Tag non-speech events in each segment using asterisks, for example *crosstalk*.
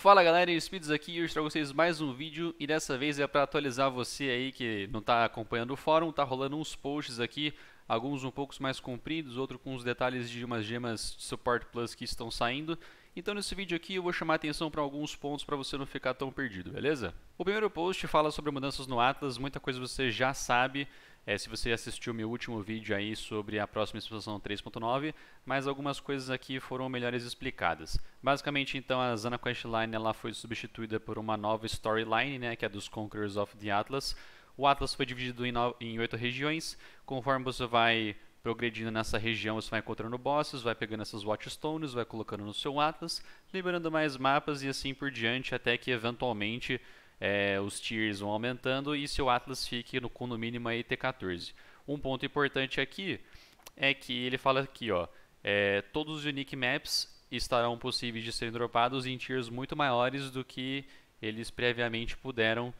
Fala galera, Speeds aqui e trago vocês mais um vídeo e dessa vez é para atualizar você aí que não está acompanhando o fórum, tá rolando uns posts aqui, alguns um pouco mais compridos, outro com os detalhes de umas gemas de Support Plus que estão saindo. Então nesse vídeo aqui eu vou chamar atenção para alguns pontos para você não ficar tão perdido, beleza? O primeiro post fala sobre mudanças no Atlas, muita coisa você já sabe, é, se você assistiu meu último vídeo aí sobre a próxima expansão 3.9, mas algumas coisas aqui foram melhores explicadas. Basicamente, então, a Zana Questline ela foi substituída por uma nova storyline, né, que é dos Conquerors of the Atlas. O Atlas foi dividido em oito regiões. Conforme você vai progredindo nessa região, você vai encontrando bosses, vai pegando essas Watchstones, vai colocando no seu Atlas, liberando mais mapas e assim por diante, até que eventualmente é, os tiers vão aumentando e se o Atlas fique no, com no mínimo aí T14. Um ponto importante aqui é que ele fala aqui, ó, é, todos os unique maps estarão possíveis de serem dropados em tiers muito maiores do que eles previamente puderam.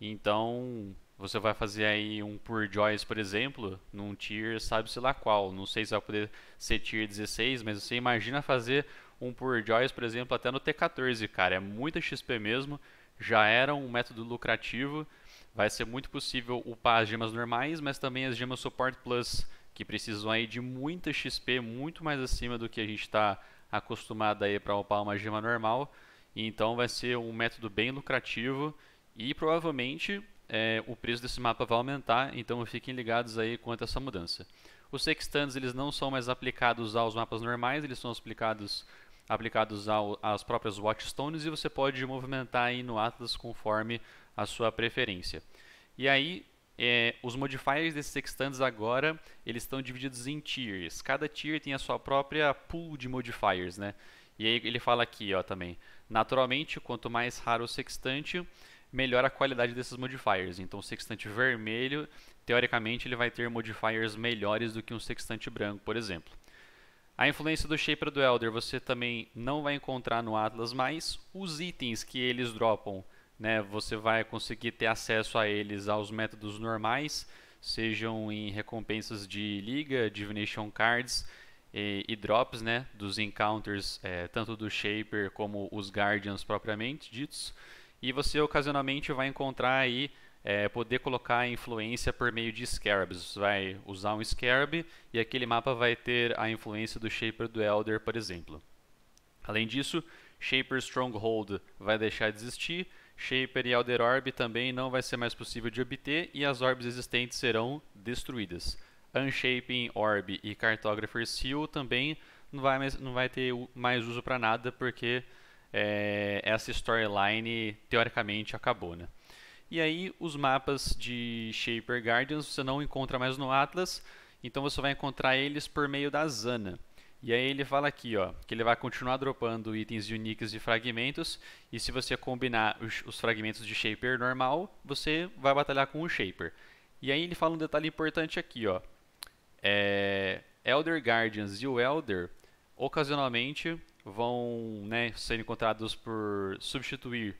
Então, você vai fazer aí um por Joyce, por exemplo, num tier sabe-se lá qual. Não sei se vai poder ser tier 16, mas você imagina fazer um por Joyce, por exemplo, até no T14, cara. É muita XP mesmo já eram um método lucrativo, vai ser muito possível upar as gemas normais, mas também as gemas Support Plus, que precisam aí de muita XP, muito mais acima do que a gente está acostumado aí para upar uma gema normal. E então vai ser um método bem lucrativo e provavelmente é, o preço desse mapa vai aumentar, então fiquem ligados aí quanto a essa mudança. Os sextantes eles não são mais aplicados aos mapas normais, eles são aplicados aplicados ao, às próprias watchstones e você pode movimentar aí no Atlas conforme a sua preferência. E aí, é, os modifiers desses sextantes agora, eles estão divididos em tiers. Cada tier tem a sua própria pool de modifiers, né? E aí ele fala aqui, ó, também. Naturalmente, quanto mais raro o sextante, melhor a qualidade desses modifiers. Então, o sextante vermelho, teoricamente, ele vai ter modifiers melhores do que um sextante branco, por exemplo. A influência do Shaper do Elder você também não vai encontrar no Atlas, mas os itens que eles dropam, né, você vai conseguir ter acesso a eles aos métodos normais, sejam em recompensas de liga, divination cards e, e drops, né, dos encounters, é, tanto do Shaper como os Guardians propriamente ditos. E você ocasionalmente vai encontrar aí é, poder colocar influência por meio de scarabs. Você vai usar um scarab e aquele mapa vai ter a influência do Shaper do Elder, por exemplo. Além disso, Shaper Stronghold vai deixar de existir, Shaper e Elder Orb também não vai ser mais possível de obter e as orbes existentes serão destruídas. Unshaping Orb e Cartographer Seal também não vai, mais, não vai ter mais uso para nada porque é, essa storyline teoricamente acabou, né? E aí os mapas de Shaper Guardians você não encontra mais no Atlas, então você vai encontrar eles por meio da Zana. E aí ele fala aqui, ó, que ele vai continuar dropando itens uniques e fragmentos, e se você combinar os, os fragmentos de Shaper normal, você vai batalhar com o Shaper. E aí ele fala um detalhe importante aqui, ó. É, Elder Guardians e o Elder, ocasionalmente, vão né, ser encontrados por substituir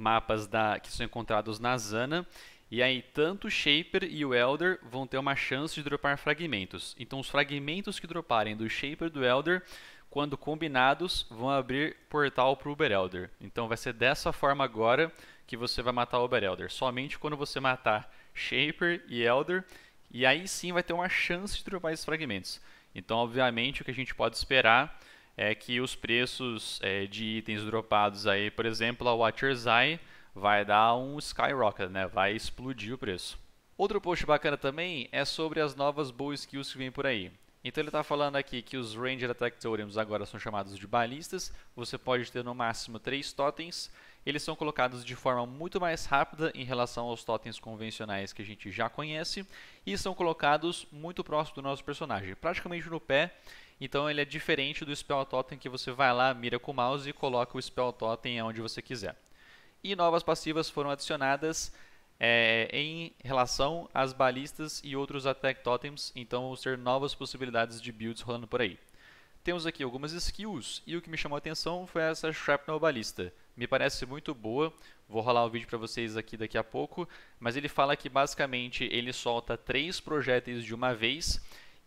mapas da, que são encontrados na Zana. E aí, tanto o Shaper e o Elder vão ter uma chance de dropar fragmentos. Então, os fragmentos que droparem do Shaper e do Elder, quando combinados, vão abrir portal para o Uber Elder. Então, vai ser dessa forma agora que você vai matar o Uber Elder. Somente quando você matar Shaper e Elder, e aí sim vai ter uma chance de dropar esses fragmentos. Então, obviamente, o que a gente pode esperar é que os preços é, de itens dropados aí, por exemplo, a Watcher's Eye vai dar um skyrocket, né? Vai explodir o preço. Outro post bacana também é sobre as novas boas skills que vêm por aí. Então ele está falando aqui que os Ranger Attack Totems agora são chamados de balistas. Você pode ter no máximo 3 totens. Eles são colocados de forma muito mais rápida em relação aos totens convencionais que a gente já conhece. E são colocados muito próximo do nosso personagem, praticamente no pé. Então ele é diferente do Spell Totem que você vai lá, mira com o mouse e coloca o Spell Totem onde você quiser. E novas passivas foram adicionadas é, em relação às balistas e outros Attack Totems, então vão ser novas possibilidades de builds rolando por aí. Temos aqui algumas skills, e o que me chamou a atenção foi essa Shrapnel Balista. Me parece muito boa, vou rolar o um vídeo para vocês aqui daqui a pouco, mas ele fala que basicamente ele solta três projéteis de uma vez,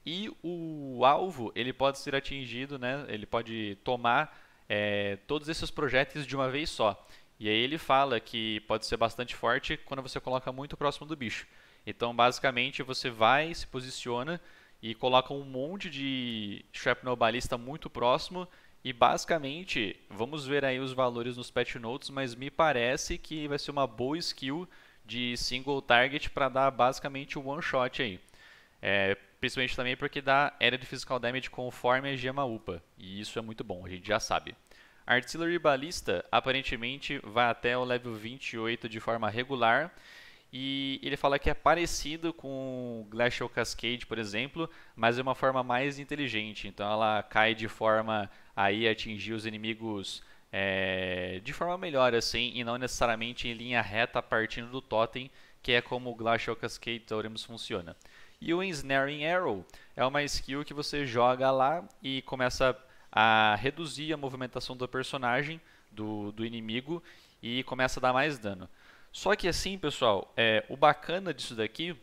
e o alvo ele pode ser atingido, né? Ele pode tomar é, todos esses projéteis de uma vez só. E aí ele fala que pode ser bastante forte quando você coloca muito próximo do bicho. Então, basicamente, você vai, se posiciona e coloca um monte de shrapnel balista muito próximo. E basicamente, vamos ver aí os valores nos patch notes, mas me parece que vai ser uma boa skill de single target para dar basicamente um one shot aí. É, Principalmente também porque dá área de physical damage conforme a gema UPA. E isso é muito bom, a gente já sabe. Artillery Balista aparentemente vai até o level 28 de forma regular. E ele fala que é parecido com Glacial Cascade, por exemplo, mas é uma forma mais inteligente. Então ela cai de forma aí atingir os inimigos é, de forma melhor, assim, e não necessariamente em linha reta partindo do totem, que é como o Glacial Cascade Totems funciona. E o Ensnaring Arrow é uma skill que você joga lá e começa a reduzir a movimentação do personagem, do, do inimigo, e começa a dar mais dano. Só que assim, pessoal, é, o bacana disso daqui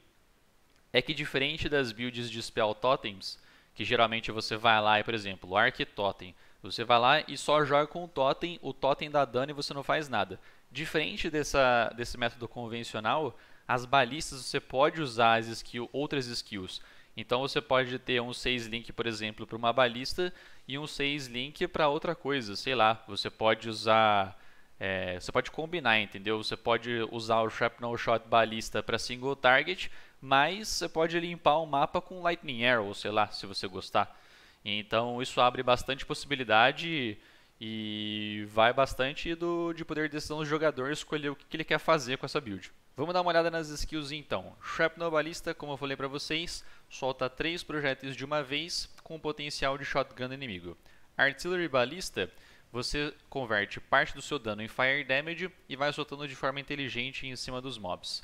é que diferente das builds de Spell Totems, que geralmente você vai lá e, por exemplo, o Arc Totem, você vai lá e só joga com o Totem, o Totem dá dano e você não faz nada. Diferente dessa, desse método convencional, as balistas você pode usar as skill, outras skills. Então você pode ter um 6 link, por exemplo, para uma balista e um 6 link para outra coisa, sei lá. Você pode usar é, você pode combinar, entendeu? Você pode usar o Shrapnel Shot Balista para single target, mas você pode limpar o mapa com Lightning Arrow, sei lá, se você gostar. Então isso abre bastante possibilidade e vai bastante do, de poder de decisão do jogador escolher o que, que ele quer fazer com essa build. Vamos dar uma olhada nas skills então. Shrapnel Balista, como eu falei para vocês, solta 3 projéteis de uma vez com o potencial de shotgun inimigo. Artillery Balista, você converte parte do seu dano em Fire Damage e vai soltando de forma inteligente em cima dos mobs.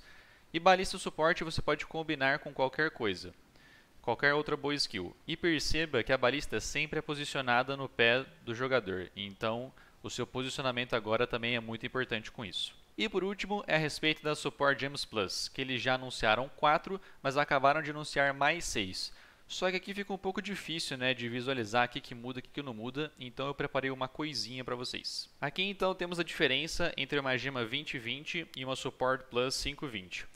E Balista Suporte você pode combinar com qualquer coisa qualquer outra boa skill. E perceba que a balista sempre é posicionada no pé do jogador, então o seu posicionamento agora também é muito importante com isso. E por último, é a respeito da Support Gems Plus, que eles já anunciaram 4, mas acabaram de anunciar mais 6. Só que aqui fica um pouco difícil né, de visualizar o que, que muda e o que, que não muda, então eu preparei uma coisinha para vocês. Aqui então temos a diferença entre uma gema 2020 e uma Support Plus 520.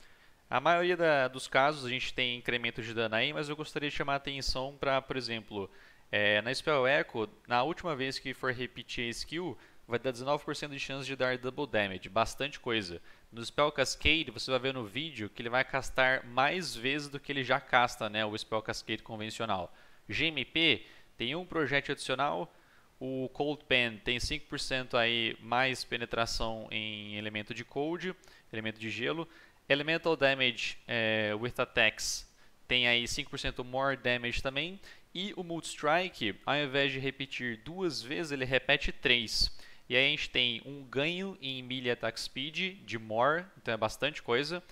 A maioria da, dos casos a gente tem incremento de dano aí, mas eu gostaria de chamar a atenção para, por exemplo, é, na Spell Echo, na última vez que for repetir a skill, vai dar 19% de chance de dar double damage, bastante coisa. No Spell Cascade, você vai ver no vídeo que ele vai castar mais vezes do que ele já casta, né, o Spell Cascade convencional. GMP tem um projeto adicional, o Cold Pen tem 5% aí mais penetração em elemento de cold, elemento de gelo, Elemental Damage é, with Attacks tem aí 5% more damage também. E o Multistrike, ao invés de repetir duas vezes, ele repete três. E aí a gente tem um ganho em melee attack speed de more, então é bastante coisa.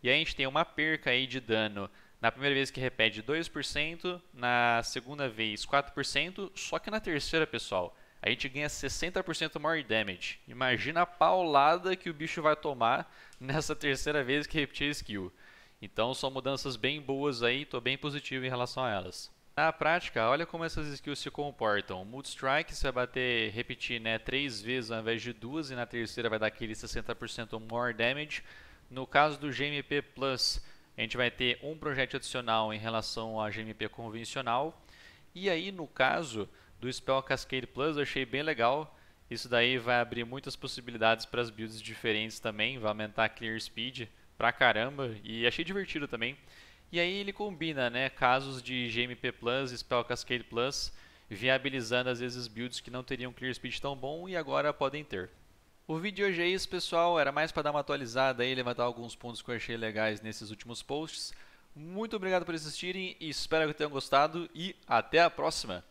E aí a gente tem uma perca aí de dano na primeira vez que repete 2%, na segunda vez 4%, só que na terceira, pessoal, a gente ganha 60% more damage. Imagina a paulada que o bicho vai tomar *laughs* nessa terceira vez que repetir a skill. Então são mudanças bem boas aí, estou bem positivo em relação a elas. Na prática, olha como essas skills se comportam. Mood Strike, você vai bater, repetir né, três vezes ao invés de duas, e na terceira vai dar aquele 60% more damage. No caso do GMP Plus, a gente vai ter um projeto adicional em relação ao GMP convencional. E aí, no caso, do Spell Cascade Plus, eu achei bem legal. Isso daí vai abrir muitas possibilidades para as builds diferentes também, vai aumentar a clear speed pra caramba e achei divertido também. E aí ele combina, né, casos de GMP Plus, Spell Cascade Plus, viabilizando às vezes builds que não teriam clear speed tão bom e agora podem ter. O vídeo hoje é isso, pessoal. Era mais para dar uma atualizada e levantar alguns pontos que eu achei legais nesses últimos posts. Muito obrigado por assistirem, espero que tenham gostado e até a próxima!